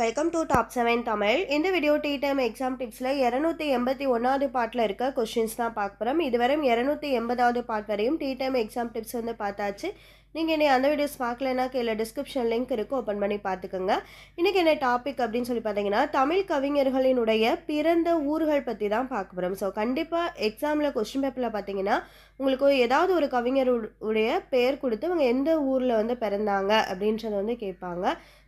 welcome to top seven Tamil இந்த video tea time exam டிப்ஸில் இரநூத்தி எண்பத்தி ஒன்றாவது பாட்டில் இருக்க கொஷின்ஸ் தான் பார்க்க போகிறோம் இதுவரை இரநூத்தி எண்பதாவது பாட் வரையும் டீ டைம் எக்ஸாம் டிப்ஸ் வந்து பார்த்தாச்சு நீங்கள் என்னை அந்த வீடியோஸ் பார்க்கலன்னா கீழே டிஸ்கிரிப்ஷன் லிங்க் இருக்குது ஓப்பன் பண்ணி பார்த்துக்கோங்க இன்றைக்கி என்ன டாபிக் அப்படின்னு சொல்லி பார்த்தீங்கன்னா தமிழ் கவிஞர்களினுடைய பிறந்த ஊர்கள் பற்றி தான் பார்க்க போகிறோம் ஸோ கண்டிப்பாக எக்ஸாமில் கொஸ்டின் பேப்பரில் பார்த்தீங்கன்னா உங்களுக்கு ஏதாவது ஒரு கவிஞர் உடைய பெயர் கொடுத்து அவங்க எந்த ஊரில் வந்து பிறந்தாங்க அப்படின்றத வந்து கேட்பாங்க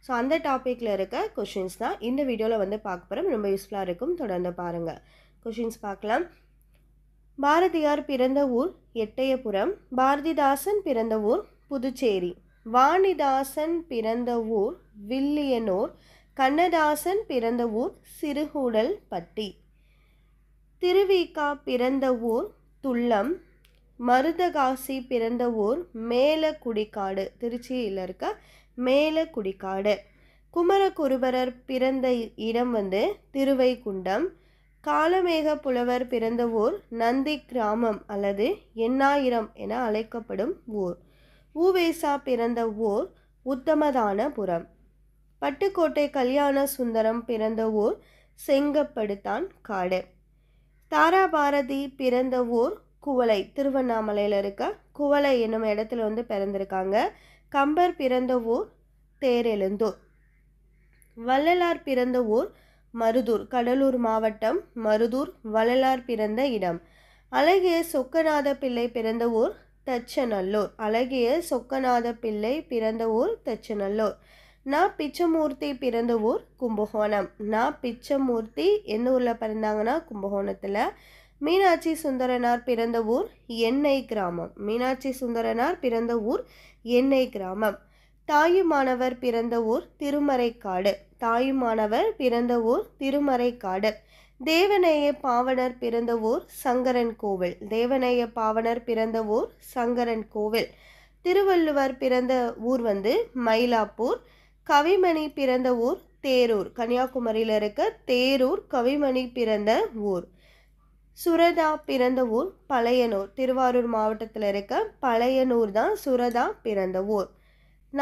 ஸோ அந்த டாப்பிக்கில் இருக்க கொஷின்ஸ் தான் இந்த வீடியோவில் வந்து பார்க்க போகிறோம் ரொம்ப யூஸ்ஃபுல்லாக இருக்கும் தொடர்ந்து பாருங்கள் கொஷின்ஸ் பார்க்கலாம் பாரதியார் பிறந்த ஊர் எட்டயபுரம் பாரதிதாசன் பிறந்த ஊர் புதுச்சேரி வாணிதாசன் பிறந்த ஊர் வில்லியனூர் கண்ணதாசன் பிறந்த ஊர் சிறுகூடல் பட்டி திருவிகா பிறந்த ஊர் துள்ளம் மருதகாசி பிறந்த ஊர் மேலக்குடிக்காடு திருச்சியில் இருக்க மேலக்குடிக்காடு குமரகுருபரர் பிறந்த இடம் வந்து திருவைகுண்டம் காலமேக புலவர் பிறந்த ஊர் நந்தி கிராமம் அல்லது எண்ணாயிரம் என அழைக்கப்படும் ஊர் ஊவேசா பிறந்த ஊர் உத்தமதானபுரம் பட்டுக்கோட்டை கல்யாண சுந்தரம் பிறந்த ஊர் செங்கப்படுத்தான் காடு தாராபாரதி பிறந்த ஊர் குவளை திருவண்ணாமலையில் இருக்க குவளை என்னும் இடத்துல வந்து பிறந்திருக்காங்க கம்பர் பிறந்த ஊர் தேரெழுந்தூர் வள்ளலார் பிறந்த ஊர் மருதூர் கடலூர் மாவட்டம் மருதூர் வள்ளலார் பிறந்த இடம் அழகிய சொக்கநாத பிள்ளை பிறந்த ஊர் தச்சநல்லூர் அழகிய சொக்கநாத பிள்ளை பிறந்த ஊர் தச்சநல்லூர் நா பிச்சமூர்த்தி பிறந்த ஊர் கும்பகோணம் நா பிச்சமூர்த்தி எந்த ஊரில் பிறந்தாங்கன்னா கும்பகோணத்தில் மீனாட்சி சுந்தரனார் பிறந்த ஊர் எண்ணெய் கிராமம் மீனாட்சி சுந்தரனார் பிறந்த ஊர் எண்ணெய் கிராமம் தாயுமானவர் பிறந்த ஊர் திருமறைக்காடு தாயுமானவர் பிறந்த ஊர் திருமறைக்காடு தேவநேய பாவனர் பிறந்த ஊர் சங்கரன் கோவில் தேவநேய பாவனர் பிறந்த ஊர் சங்கரன் கோவில் திருவள்ளுவர் பிறந்த ஊர் வந்து மயிலாப்பூர் கவிமணி பிறந்த ஊர் தேரூர் கன்னியாகுமரியில் இருக்க தேரூர் கவிமணி பிறந்த ஊர் சுரதா பிறந்த ஊர் பழையனூர் திருவாரூர் மாவட்டத்தில் இருக்க பழையனூர் தான் சுரதா பிறந்த ஊர்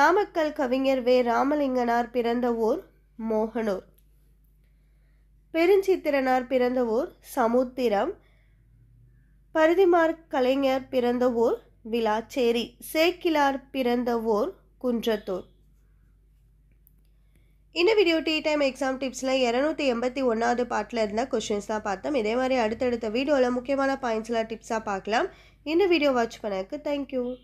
நாமக்கல் கவிஞர் வே ராமலிங்கனார் பிறந்த ஊர் மோகனூர் பெருஞ்சித்திரனார் பிறந்த ஊர் சமுத்திரம் பருதிமார் கலைஞர் பிறந்த ஊர் விழாச்சேரி சேக்கிலார் பிறந்த ஊர் குன்றத்தூர் இந்த வீடியோ டீ டைம் எக்ஸாம் டிப்ஸில் இரநூத்தி எண்பத்தி ஒன்றாவது பாட்டில் இருந்த கொஷின்ஸ் தான் பார்த்தோம் இதே மாதிரி அடுத்தடுத்த வீடியோவில் முக்கியமான பாயிண்ட்ஸ்லாம் டிப்ஸாக பார்க்கலாம் இந்த வீடியோ வாட்ச் பண்ணக்கு தேங்க்யூ